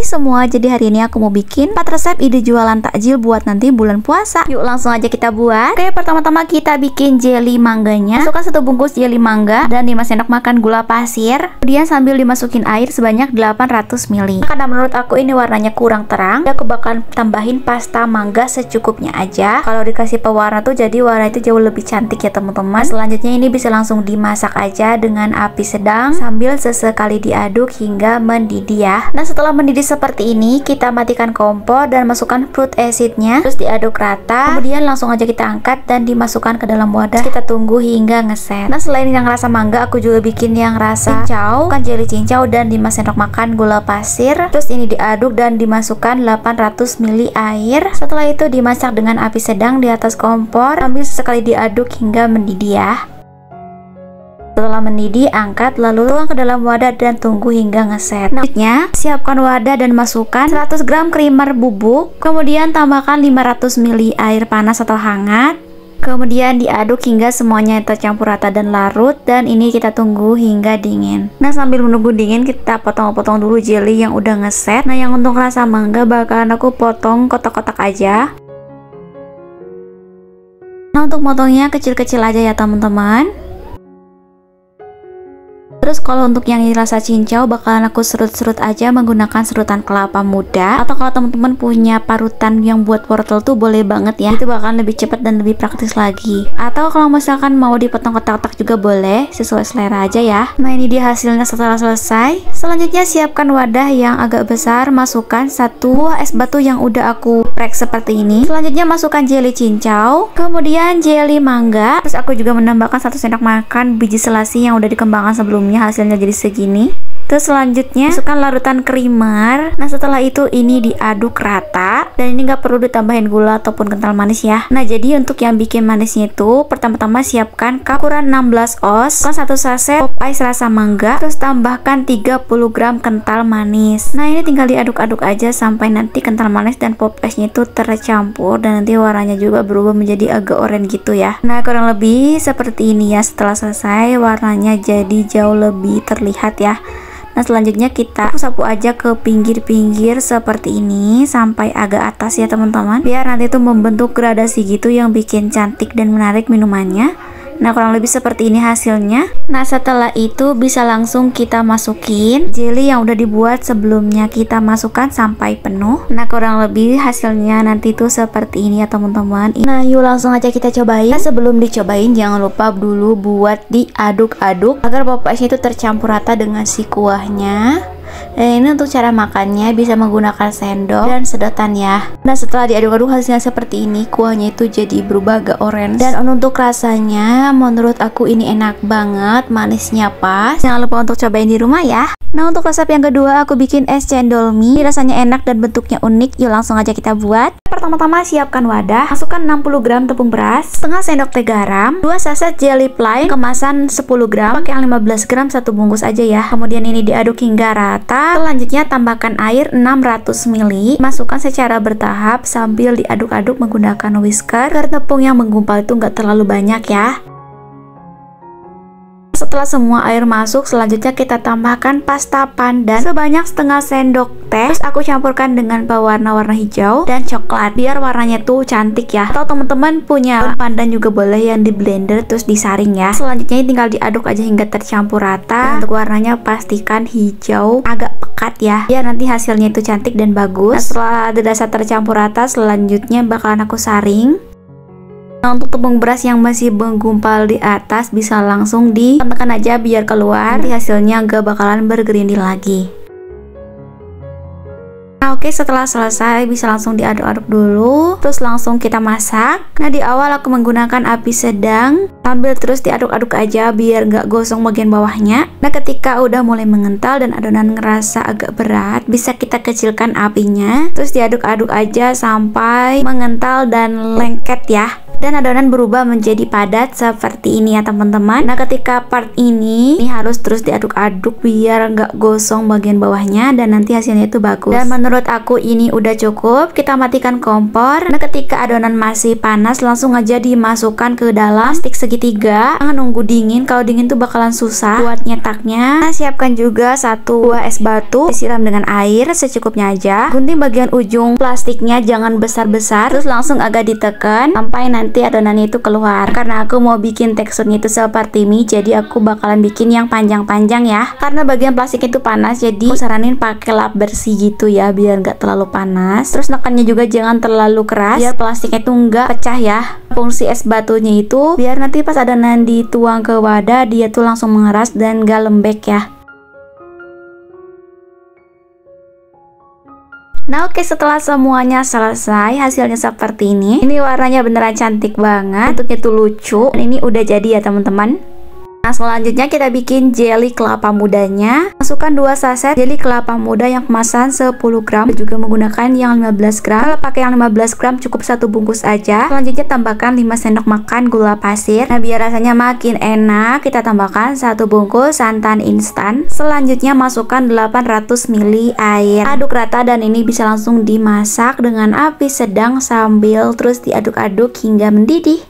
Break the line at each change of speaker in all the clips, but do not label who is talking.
Hai semua, jadi hari ini aku mau bikin 4 resep ide jualan takjil buat nanti bulan puasa Yuk langsung aja kita buat Oke, pertama-tama kita bikin jelly mangganya Masukkan satu bungkus jelly mangga dan 5 sendok makan gula pasir Kemudian sambil dimasukin air sebanyak 800 ml Karena menurut aku ini warnanya kurang terang Aku bakal tambahin pasta mangga secukupnya aja Kalau dikasih pewarna tuh jadi warna itu jauh lebih cantik ya teman-teman Selanjutnya ini bisa langsung dimasak aja dengan api sedang Sambil sesekali diaduk hingga mendidih ya Nah setelah mendidih seperti ini kita matikan kompor dan masukkan fruit acidnya terus diaduk rata kemudian langsung aja kita angkat dan dimasukkan ke dalam wadah kita tunggu hingga ngeset nah selain yang rasa mangga aku juga bikin yang rasa cincau kan jeli cincau dan 5 sendok makan gula pasir terus ini diaduk dan dimasukkan 800 ml air setelah itu dimasak dengan api sedang di atas kompor Ambil sesekali diaduk hingga mendidih ya setelah mendidih, angkat lalu tuang ke dalam wadah dan tunggu hingga ngeset. Selanjutnya, nah, siapkan wadah dan masukkan 100 gram creamer bubuk, kemudian tambahkan 500 ml air panas atau hangat. Kemudian diaduk hingga semuanya tercampur rata dan larut dan ini kita tunggu hingga dingin. Nah, sambil menunggu dingin kita potong-potong dulu jelly yang udah ngeset. Nah, yang untuk rasa mangga bakalan aku potong kotak-kotak aja. Nah, untuk motongnya kecil-kecil aja ya, teman-teman. Terus kalau untuk yang rasa cincau bakalan aku serut-serut aja menggunakan serutan kelapa muda atau kalau teman-teman punya parutan yang buat wortel tuh boleh banget ya. Itu bakalan lebih cepat dan lebih praktis lagi. Atau kalau misalkan mau dipotong kotak-kotak juga boleh sesuai selera aja ya. Nah, ini dia hasilnya setelah selesai. Selanjutnya siapkan wadah yang agak besar, masukkan satu es batu yang udah aku prek seperti ini. Selanjutnya masukkan jeli cincau, kemudian jeli mangga. Terus aku juga menambahkan satu sendok makan biji selasi yang udah dikembangkan sebelumnya hasilnya jadi segini Terus selanjutnya masukkan larutan krimer. Nah setelah itu ini diaduk rata dan ini nggak perlu ditambahin gula ataupun kental manis ya. Nah jadi untuk yang bikin manisnya itu pertama-tama siapkan kapuran 16 oz, kan satu saset pop ice rasa mangga, terus tambahkan 30 gram kental manis. Nah ini tinggal diaduk-aduk aja sampai nanti kental manis dan pop ice-nya itu tercampur dan nanti warnanya juga berubah menjadi agak oranye gitu ya. Nah kurang lebih seperti ini ya setelah selesai warnanya jadi jauh lebih terlihat ya Nah selanjutnya kita sapu aja ke pinggir-pinggir seperti ini sampai agak atas ya teman-teman biar nanti itu membentuk gradasi gitu yang bikin cantik dan menarik minumannya Nah kurang lebih seperti ini hasilnya Nah setelah itu bisa langsung kita masukin jelly yang udah dibuat sebelumnya kita masukkan sampai penuh Nah kurang lebih hasilnya nanti tuh seperti ini ya teman-teman Nah yuk langsung aja kita cobain nah, Sebelum dicobain jangan lupa dulu buat diaduk-aduk Agar popoknya itu tercampur rata dengan si kuahnya dan eh, ini untuk cara makannya bisa menggunakan sendok dan sedotan ya. Nah setelah diaduk-aduk hasilnya seperti ini, kuahnya itu jadi berubah agak orange. Dan untuk rasanya, menurut aku ini enak banget, manisnya pas. Jangan lupa untuk cobain di rumah ya. Nah untuk resep yang kedua aku bikin es cendol mie Rasanya enak dan bentuknya unik Yuk langsung aja kita buat Pertama-tama siapkan wadah Masukkan 60 gram tepung beras Setengah sendok teh garam 2 saset jelly plain Kemasan 10 gram Pakai yang 15 gram satu bungkus aja ya Kemudian ini diaduk hingga rata rata. Selanjutnya tambahkan air 600 ml, masukkan secara bertahap sambil diaduk-aduk menggunakan whisker agar tepung yang menggumpal itu nggak terlalu banyak ya. Setelah semua air masuk, selanjutnya kita tambahkan pasta pandan sebanyak setengah sendok teh. Terus aku campurkan dengan pewarna warna hijau dan coklat biar warnanya tuh cantik ya. Atau teman-teman punya pandan juga boleh yang di blender terus disaring ya. Selanjutnya tinggal diaduk aja hingga tercampur rata. Dan untuk warnanya pastikan hijau agak pekat ya. Biar nanti hasilnya itu cantik dan bagus. Nah, setelah ada dasar tercampur rata, selanjutnya bakalan aku saring Nah untuk tepung beras yang masih menggumpal di atas bisa langsung ditekan aja biar keluar nanti hasilnya gak bakalan bergerindil lagi Nah oke okay, setelah selesai bisa langsung diaduk-aduk dulu terus langsung kita masak Nah di awal aku menggunakan api sedang sambil terus diaduk-aduk aja biar gak gosong bagian bawahnya Nah ketika udah mulai mengental dan adonan ngerasa agak berat bisa kita kecilkan apinya terus diaduk-aduk aja sampai mengental dan lengket ya dan adonan berubah menjadi padat seperti ini ya teman-teman nah ketika part ini ini harus terus diaduk-aduk biar nggak gosong bagian bawahnya dan nanti hasilnya itu bagus dan menurut aku ini udah cukup kita matikan kompor nah ketika adonan masih panas langsung aja dimasukkan ke dalam stik segitiga jangan nunggu dingin kalau dingin tuh bakalan susah buat nyetaknya nah siapkan juga satu buah es batu disiram dengan air secukupnya aja gunting bagian ujung plastiknya jangan besar-besar terus langsung agak ditekan sampai nanti nanti adonan itu keluar karena aku mau bikin teksturnya itu seperti mie jadi aku bakalan bikin yang panjang-panjang ya karena bagian plastik itu panas jadi aku saranin pakai lap bersih gitu ya biar nggak terlalu panas terus nekannya juga jangan terlalu keras biar plastiknya itu nggak pecah ya fungsi es batunya itu biar nanti pas adonan dituang ke wadah dia tuh langsung mengeras dan nggak lembek ya Nah oke okay, setelah semuanya selesai hasilnya seperti ini Ini warnanya beneran cantik banget Bentuknya tuh lucu Dan ini udah jadi ya teman-teman Nah selanjutnya kita bikin jelly kelapa mudanya Masukkan 2 saset jelly kelapa muda yang kemasan 10 gram Dan juga menggunakan yang 15 gram Kalau pakai yang 15 gram cukup satu bungkus aja Selanjutnya tambahkan 5 sendok makan gula pasir Nah biar rasanya makin enak Kita tambahkan satu bungkus santan instan Selanjutnya masukkan 800 ml air Aduk rata dan ini bisa langsung dimasak dengan api sedang sambil terus diaduk-aduk hingga mendidih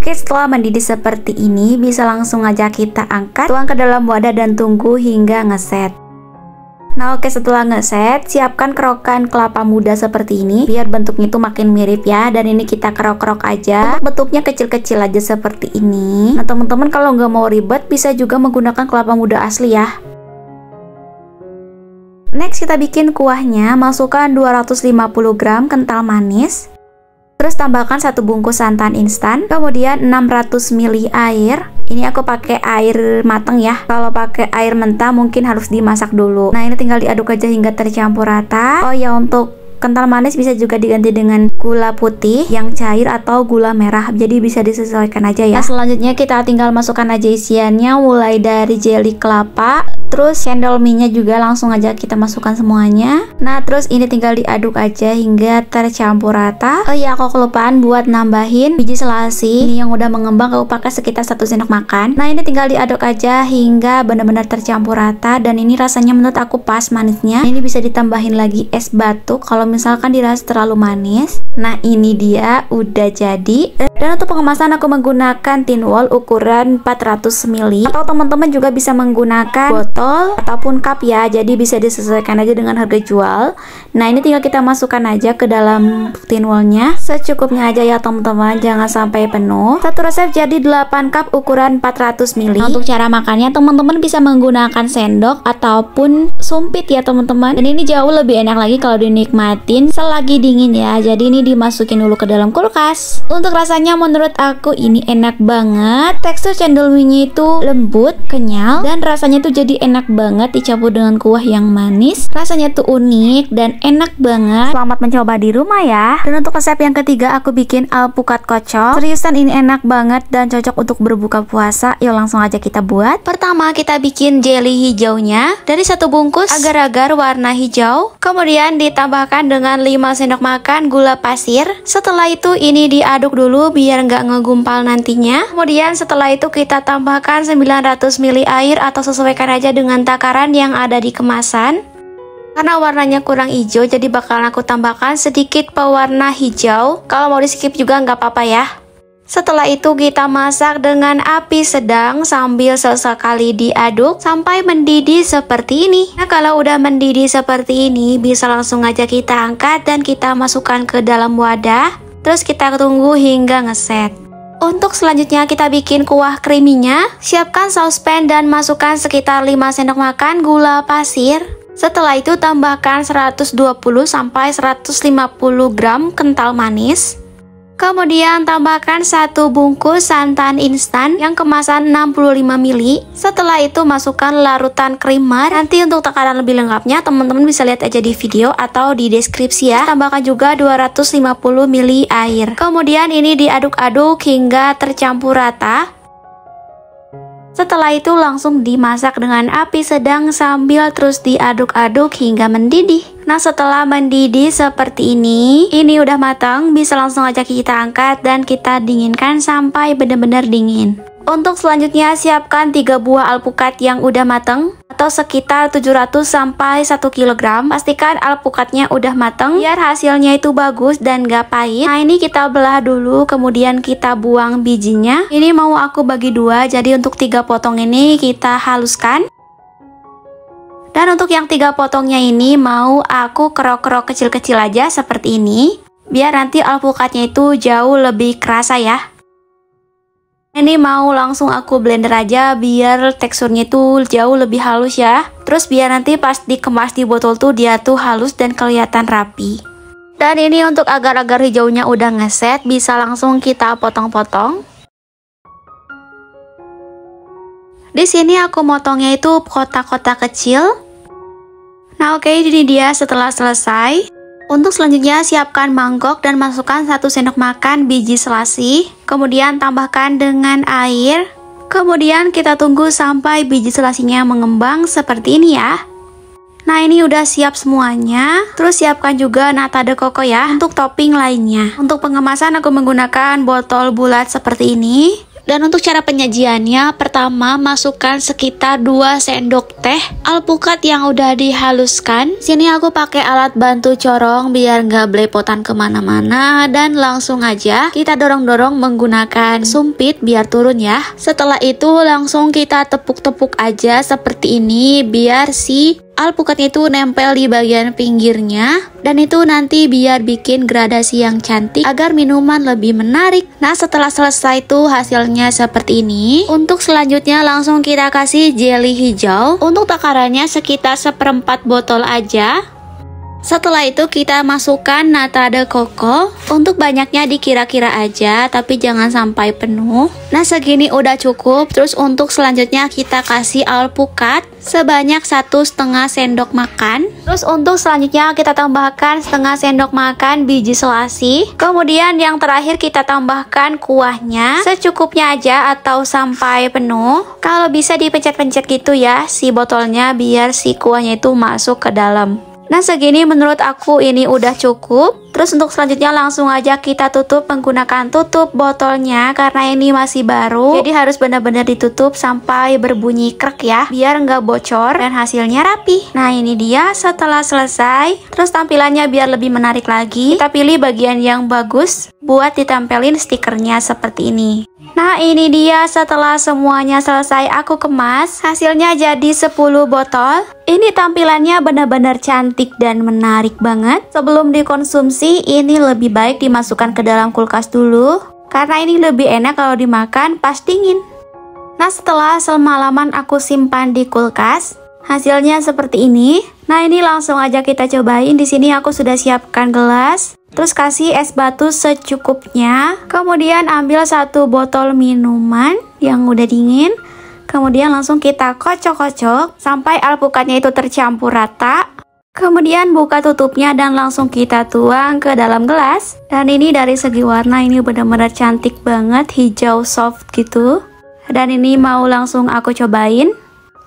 Oke setelah mendidih seperti ini bisa langsung aja kita angkat tuang ke dalam wadah dan tunggu hingga ngeset Nah oke setelah ngeset, siapkan kerokan kelapa muda seperti ini Biar bentuknya itu makin mirip ya Dan ini kita kerok-kerok aja Untuk bentuknya kecil-kecil aja seperti ini Nah teman-teman kalau nggak mau ribet bisa juga menggunakan kelapa muda asli ya Next kita bikin kuahnya Masukkan 250 gram kental manis Terus tambahkan satu bungkus santan instan, kemudian 600 ml air. Ini aku pakai air mateng ya. Kalau pakai air mentah mungkin harus dimasak dulu. Nah, ini tinggal diaduk aja hingga tercampur rata. Oh ya, untuk Kental manis bisa juga diganti dengan gula putih yang cair atau gula merah. Jadi bisa disesuaikan aja ya. Nah, selanjutnya kita tinggal masukkan aja isiannya mulai dari jelly kelapa, terus cendol mie juga langsung aja kita masukkan semuanya. Nah, terus ini tinggal diaduk aja hingga tercampur rata. Oh iya, aku kelupaan buat nambahin biji selasi. Ini yang udah mengembang aku pakai sekitar satu sendok makan. Nah, ini tinggal diaduk aja hingga benar-benar tercampur rata dan ini rasanya menurut aku pas manisnya. Ini bisa ditambahin lagi es batu kalau misalkan dirasa terlalu manis nah ini dia udah jadi dan untuk pengemasan aku menggunakan tin wall ukuran 400 ml atau teman-teman juga bisa menggunakan botol ataupun cup ya jadi bisa disesuaikan aja dengan harga jual nah ini tinggal kita masukkan aja ke dalam tin wallnya secukupnya aja ya teman-teman jangan sampai penuh satu resep jadi 8 cup ukuran 400 ml nah, untuk cara makannya teman-teman bisa menggunakan sendok ataupun sumpit ya teman-teman dan ini jauh lebih enak lagi kalau dinikmati dihangatin selagi dingin ya jadi ini dimasukin dulu ke dalam kulkas untuk rasanya menurut aku ini enak banget tekstur cendol cendolwinya itu lembut kenyal dan rasanya tuh jadi enak banget dicampur dengan kuah yang manis rasanya tuh unik dan enak banget selamat mencoba di rumah ya dan untuk resep yang ketiga aku bikin alpukat kocok seriusan ini enak banget dan cocok untuk berbuka puasa yuk langsung aja kita buat pertama kita bikin jelly hijaunya dari satu bungkus agar-agar warna hijau kemudian ditambahkan dengan 5 sendok makan gula pasir Setelah itu ini diaduk dulu biar nggak ngegumpal nantinya Kemudian setelah itu kita tambahkan 900 ml air atau sesuaikan aja dengan takaran yang ada di kemasan karena warnanya kurang hijau jadi bakal aku tambahkan sedikit pewarna hijau kalau mau di skip juga nggak apa-apa ya setelah itu kita masak dengan api sedang sambil sesekali diaduk sampai mendidih seperti ini. Nah, kalau udah mendidih seperti ini, bisa langsung aja kita angkat dan kita masukkan ke dalam wadah. Terus kita tunggu hingga ngeset. Untuk selanjutnya kita bikin kuah kriminya. Siapkan saucepan dan masukkan sekitar 5 sendok makan gula pasir. Setelah itu tambahkan 120 150 gram kental manis. Kemudian tambahkan satu bungkus santan instan yang kemasan 65 ml. Setelah itu masukkan larutan krimer. Nanti untuk tekanan lebih lengkapnya teman-teman bisa lihat aja di video atau di deskripsi ya. Tambahkan juga 250 ml air. Kemudian ini diaduk-aduk hingga tercampur rata. Setelah itu langsung dimasak dengan api sedang sambil terus diaduk-aduk hingga mendidih. Nah setelah mendidih seperti ini, ini udah matang, bisa langsung aja kita angkat dan kita dinginkan sampai benar-benar dingin. Untuk selanjutnya siapkan 3 buah alpukat yang udah mateng atau sekitar 700 sampai 1 kg. Pastikan alpukatnya udah mateng biar hasilnya itu bagus dan gak pahit. Nah ini kita belah dulu kemudian kita buang bijinya. Ini mau aku bagi dua jadi untuk tiga potong ini kita haluskan. Dan untuk yang tiga potongnya ini mau aku kerok-kerok kecil-kecil aja seperti ini biar nanti alpukatnya itu jauh lebih kerasa ya. Ini mau langsung aku blender aja biar teksturnya itu jauh lebih halus ya. Terus biar nanti pas dikemas di botol tuh dia tuh halus dan kelihatan rapi. Dan ini untuk agar-agar hijaunya udah ngeset bisa langsung kita potong-potong. Di sini aku motongnya itu kotak-kotak kecil. Nah oke okay, ini dia setelah selesai. Untuk selanjutnya siapkan mangkok dan masukkan 1 sendok makan biji selasih, kemudian tambahkan dengan air. Kemudian kita tunggu sampai biji selasihnya mengembang seperti ini ya. Nah ini udah siap semuanya Terus siapkan juga nata de coco ya Untuk topping lainnya Untuk pengemasan aku menggunakan botol bulat seperti ini dan untuk cara penyajiannya, pertama masukkan sekitar 2 sendok teh alpukat yang udah dihaluskan. Sini aku pakai alat bantu corong biar nggak belepotan kemana-mana dan langsung aja kita dorong-dorong menggunakan sumpit biar turun ya. Setelah itu langsung kita tepuk-tepuk aja seperti ini biar si alpukatnya itu nempel di bagian pinggirnya dan itu nanti biar bikin gradasi yang cantik agar minuman lebih menarik nah setelah selesai tuh hasilnya seperti ini untuk selanjutnya langsung kita kasih jelly hijau untuk takarannya sekitar seperempat botol aja setelah itu kita masukkan nata de coco Untuk banyaknya dikira-kira aja tapi jangan sampai penuh Nah segini udah cukup Terus untuk selanjutnya kita kasih alpukat sebanyak satu setengah sendok makan. Terus untuk selanjutnya kita tambahkan setengah sendok makan biji selasi. Kemudian yang terakhir kita tambahkan kuahnya secukupnya aja atau sampai penuh. Kalau bisa dipencet-pencet gitu ya si botolnya biar si kuahnya itu masuk ke dalam. Nah segini menurut aku ini udah cukup Terus untuk selanjutnya langsung aja kita tutup menggunakan tutup botolnya Karena ini masih baru Jadi harus benar-benar ditutup sampai berbunyi krek ya Biar nggak bocor dan hasilnya rapi Nah ini dia setelah selesai Terus tampilannya biar lebih menarik lagi Kita pilih bagian yang bagus Buat ditempelin stikernya seperti ini Nah ini dia setelah semuanya selesai aku kemas Hasilnya jadi 10 botol Ini tampilannya benar-benar cantik dan menarik banget Sebelum dikonsumsi ini lebih baik dimasukkan ke dalam kulkas dulu Karena ini lebih enak kalau dimakan pas dingin Nah setelah semalaman aku simpan di kulkas Hasilnya seperti ini Nah ini langsung aja kita cobain Di sini aku sudah siapkan gelas Terus kasih es batu secukupnya. Kemudian ambil satu botol minuman yang udah dingin. Kemudian langsung kita kocok-kocok sampai alpukatnya itu tercampur rata. Kemudian buka tutupnya dan langsung kita tuang ke dalam gelas. Dan ini dari segi warna ini benar-benar cantik banget, hijau soft gitu. Dan ini mau langsung aku cobain.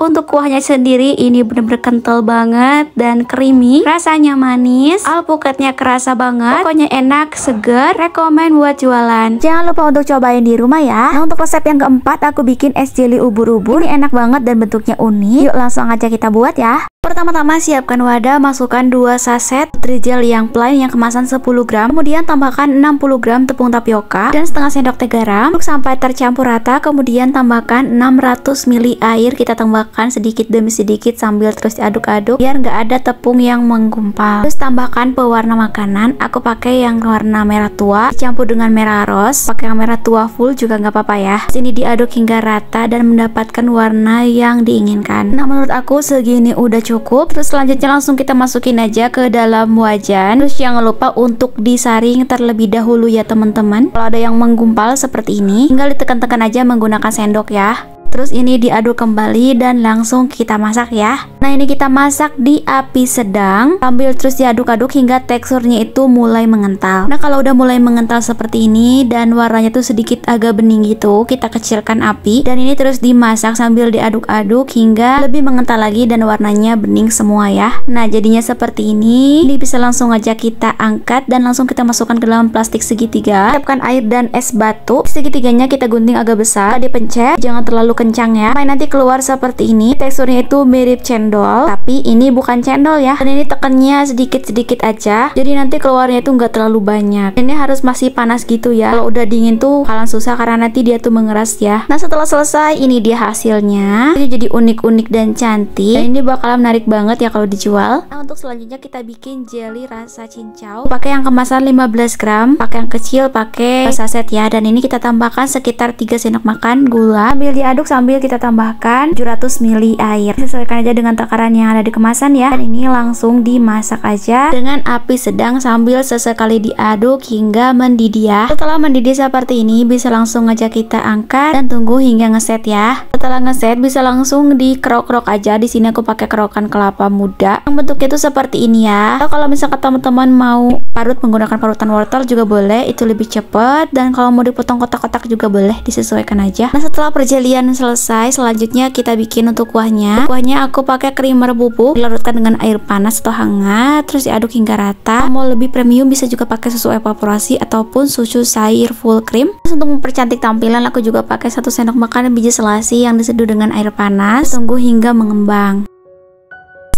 Untuk kuahnya sendiri ini benar-benar kental banget dan creamy. Rasanya manis, alpukatnya kerasa banget. Pokoknya enak, segar rekomend buat jualan. Jangan lupa untuk cobain di rumah ya. Nah untuk resep yang keempat aku bikin es jelly ubur-ubur. Ini enak banget dan bentuknya unik. Yuk langsung aja kita buat ya. Pertama-tama siapkan wadah, masukkan 2 saset gel yang plain yang kemasan 10 gram, kemudian tambahkan 60 gram tepung tapioka dan setengah sendok teh garam. Untuk sampai tercampur rata, kemudian tambahkan 600 ml air kita tambahkan makan sedikit demi sedikit sambil terus diaduk aduk biar nggak ada tepung yang menggumpal terus tambahkan pewarna makanan aku pakai yang warna merah tua dicampur dengan merah ros. pakai yang merah tua full juga nggak apa-apa ya terus diaduk hingga rata dan mendapatkan warna yang diinginkan nah menurut aku segini udah cukup terus selanjutnya langsung kita masukin aja ke dalam wajan terus jangan lupa untuk disaring terlebih dahulu ya teman-teman kalau ada yang menggumpal seperti ini tinggal ditekan-tekan aja menggunakan sendok ya Terus ini diaduk kembali dan langsung kita masak ya Nah ini kita masak di api sedang Sambil terus diaduk-aduk hingga teksturnya itu mulai mengental Nah kalau udah mulai mengental seperti ini Dan warnanya tuh sedikit agak bening gitu Kita kecilkan api Dan ini terus dimasak sambil diaduk-aduk Hingga lebih mengental lagi dan warnanya bening semua ya Nah jadinya seperti ini Ini bisa langsung aja kita angkat Dan langsung kita masukkan ke dalam plastik segitiga Siapkan air dan es batu Segitiganya kita gunting agak besar Dipencet, jangan terlalu terlalu kencang ya sampai nanti keluar seperti ini teksturnya itu mirip cendol tapi ini bukan cendol ya dan ini tekannya sedikit-sedikit aja jadi nanti keluarnya itu nggak terlalu banyak ini harus masih panas gitu ya kalau udah dingin tuh kalian susah karena nanti dia tuh mengeras ya nah setelah selesai ini dia hasilnya ini jadi unik-unik dan cantik dan ini bakal menarik banget ya kalau dijual nah untuk selanjutnya kita bikin jelly rasa cincau pakai yang kemasan 15 gram pakai yang kecil pakai saset ya dan ini kita tambahkan sekitar 3 sendok makan gula ambil diaduk aduk sambil kita tambahkan 700 ml air sesuaikan aja dengan takaran yang ada di kemasan ya dan ini langsung dimasak aja dengan api sedang sambil sesekali diaduk hingga mendidih ya setelah mendidih seperti ini bisa langsung aja kita angkat dan tunggu hingga ngeset ya setelah ngeset bisa langsung dikerok-kerok aja di sini aku pakai kerokan kelapa muda yang bentuknya itu seperti ini ya kalau misalkan teman-teman mau parut menggunakan parutan wortel juga boleh itu lebih cepat dan kalau mau dipotong kotak-kotak juga boleh disesuaikan aja nah setelah perjalian selesai selanjutnya kita bikin untuk kuahnya kuahnya aku pakai creamer bubuk dilarutkan dengan air panas atau hangat terus diaduk hingga rata mau lebih premium bisa juga pakai susu evaporasi ataupun susu cair full cream terus untuk mempercantik tampilan aku juga pakai satu sendok makan biji selasi yang diseduh dengan air panas tunggu hingga mengembang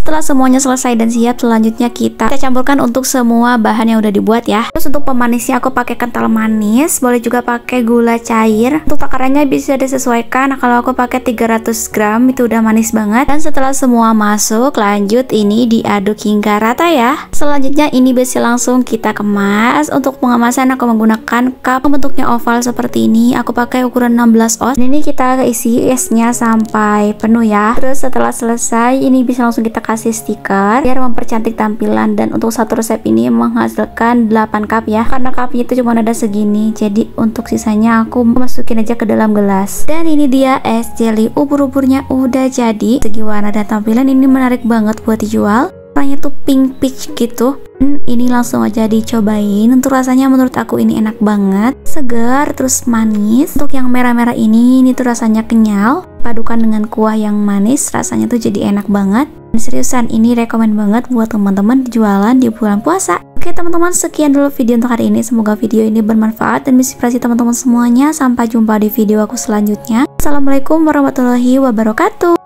setelah semuanya selesai dan siap, selanjutnya kita, kita campurkan untuk semua bahan yang udah dibuat ya. Terus untuk pemanisnya aku pakai kental manis, boleh juga pakai gula cair. Untuk takarannya bisa disesuaikan. Nah, kalau aku pakai 300 gram itu udah manis banget. Dan setelah semua masuk, lanjut ini diaduk hingga rata ya. Selanjutnya ini besi langsung kita kemas. Untuk pengemasan aku menggunakan cup bentuknya oval seperti ini. Aku pakai ukuran 16 oz. Dan ini kita isi esnya sampai penuh ya. Terus setelah selesai, ini bisa langsung kita kasih stiker biar mempercantik tampilan dan untuk satu resep ini menghasilkan 8 cup ya karena cupnya itu cuma ada segini jadi untuk sisanya aku masukin aja ke dalam gelas dan ini dia es jelly ubur-uburnya udah jadi segi warna dan tampilan ini menarik banget buat dijual warnanya tuh pink peach gitu ini langsung aja dicobain untuk rasanya menurut aku ini enak banget segar terus manis untuk yang merah-merah ini ini tuh rasanya kenyal padukan dengan kuah yang manis rasanya tuh jadi enak banget seriusan ini rekomend banget buat teman-teman jualan di bulan puasa Oke teman-teman sekian dulu video untuk hari ini Semoga video ini bermanfaat dan menginspirasi teman-teman semuanya Sampai jumpa di video aku selanjutnya Assalamualaikum warahmatullahi wabarakatuh